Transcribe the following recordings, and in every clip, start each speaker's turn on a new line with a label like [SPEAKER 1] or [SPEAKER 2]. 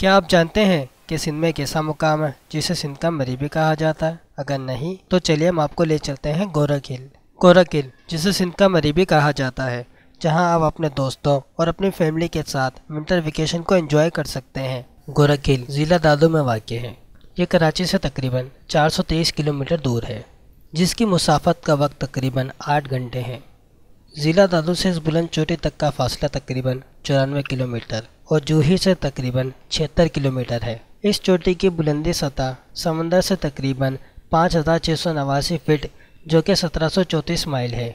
[SPEAKER 1] क्या आप जानते हैं कि सिंध में एक ऐसा मुकाम है जिसे सिंध का मरी भी कहा जाता है अगर नहीं तो चलिए हम आपको ले चलते हैं गोरखिल गोरखिल जिसे सिंध का मरी भी कहा जाता है जहां आप अपने दोस्तों और अपनी फैमिली के साथ विंटर वेकेशन को एंजॉय कर सकते हैं गोरखिल ज़िला दादू में वाक़ है ये कराची से तकरीबन चार किलोमीटर दूर है जिसकी मुसाफत का वक्त तकरीबन आठ घंटे है ज़िला दादू से इस बुलंद चोटी तक का फासला तकरीबन चौरानवे किलोमीटर और जूही से तकरीबन छिहत्तर किलोमीटर है इस चोटी की बुलंदी सतह समंदर से तकरीबन पाँच हज़ार छः सौ नवासी फिट जो कि सत्रह सौ चौंतीस माइल है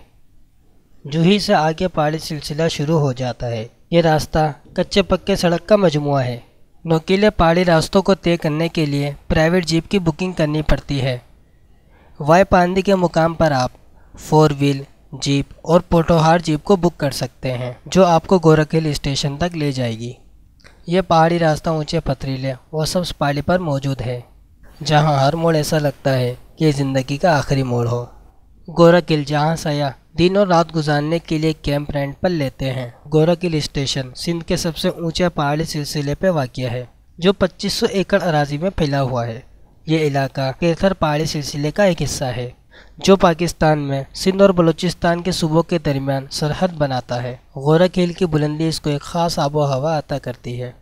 [SPEAKER 1] जूही से आगे पहाड़ी सिलसिला शुरू हो जाता है ये रास्ता कच्चे पक्के सड़क का मजमु है नोकीले पहाड़ी रास्तों को तय करने के लिए प्राइवेट जीप की बुकिंग करनी पड़ती है वाई पांदी के मुकाम पर आप फोर व्हील जीप और पोटोहार जीप को बुक कर सकते हैं जो आपको गोरख हिल स्टेशन तक ले जाएगी यह पहाड़ी रास्ता ऊंचे पथरीले सब पहाड़ी पर मौजूद है जहां हर मोड़ ऐसा लगता है कि ज़िंदगी का आखिरी मोड़ हो गोरा किल जहाँ सयाह दिन और रात गुजारने के लिए कैंप रेंट पर लेते हैं गोरा किल स्टेशन सिंध के सबसे ऊंचे पहाड़ी सिलसिले पर वाक़ है जो 2500 एकड़ अराजी में फैला हुआ है ये इलाका केथर पहाड़ी सिलसिले का एक हिस्सा है जो पाकिस्तान में सिंध और बलूचिस्तान के सूबों के दरमियान सरहद बनाता है गोरखील की बुलंदी इसको एक ख़ास आबो हवा अता करती है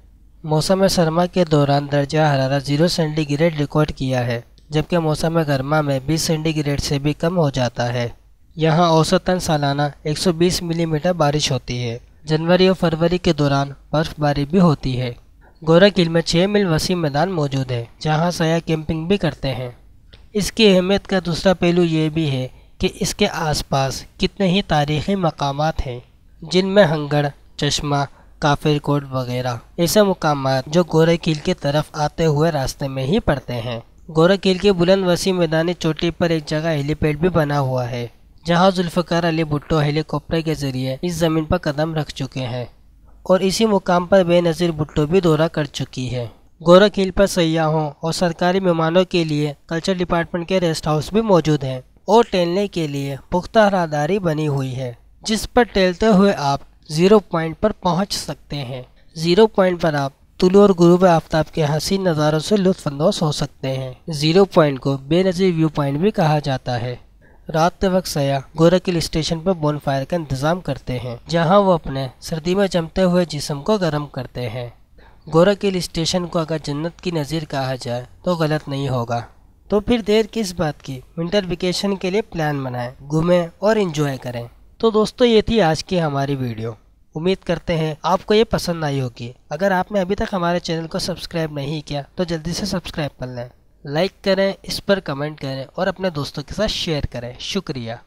[SPEAKER 1] मौसम सरमा के दौरान दर्जा हरारा जीरो सेंटीग्रेड रिकॉर्ड किया है जबकि मौसम गर्मा में 20 सेंटीग्रेड से भी कम हो जाता है यहाँ औसतन सालाना 120 मिलीमीटर बारिश होती है जनवरी और फरवरी के दौरान बर्फ़बारी भी होती है गोरखिल में 6 मील वसी मैदान मौजूद है जहाँ सयाह कैंपिंग भी करते हैं इसकी अहमियत का दूसरा पहलू ये भी है कि इसके आसपास कितने ही तारीखी मकाम हैं जिनमें हंगड़ चश्मा काफिर कोट वगैरह ऐसे मकाम जो गोरखकील की तरफ आते हुए रास्ते में ही पड़ते हैं किल के बुलंद वसी मैदानी चोटी पर एक जगह हेलीपैड भी बना हुआ है जहां जुल्फ़ार अली भुट्टो हेलीकॉप्टर के जरिए इस ज़मीन पर कदम रख चुके हैं और इसी मुकाम पर बेनज़ीर भुट्टो भी दौरा कर चुकी है गोरख हिल पर सयाहों और सरकारी मेहमानों के लिए कल्चर डिपार्टमेंट के रेस्ट हाउस भी मौजूद हैं और टहलने के लिए पुख्ता राहदारी बनी हुई है जिस पर टहलते हुए आप ज़ीरो पॉइंट पर पहुंच सकते हैं ज़ीरो पॉइंट पर आप तुलू और गुरुब आफ्ताब के हसीन नज़ारों से लुफानंदोज हो सकते हैं ज़ीरो पॉइंट को बेनज़ीर व्यू पॉइंट भी कहा जाता है रात के वक्त सयाह गोरखिल स्टेशन पर बोन फायर का इंतज़ाम करते हैं जहां वो अपने सर्दी में जमते हुए जिसम को गर्म करते हैं गोरा किल स्टेशन को अगर जन्नत की नज़ीर कहा जाए तो गलत नहीं होगा तो फिर देर किस बात की विंटर वेकेशन के लिए प्लान बनाएं घूमें और इन्जॉय करें तो दोस्तों ये थी आज की हमारी वीडियो उम्मीद करते हैं आपको ये पसंद आई होगी अगर आपने अभी तक हमारे चैनल को सब्सक्राइब नहीं किया तो जल्दी से सब्सक्राइब कर लें लाइक करें इस पर कमेंट करें और अपने दोस्तों के साथ शेयर करें शुक्रिया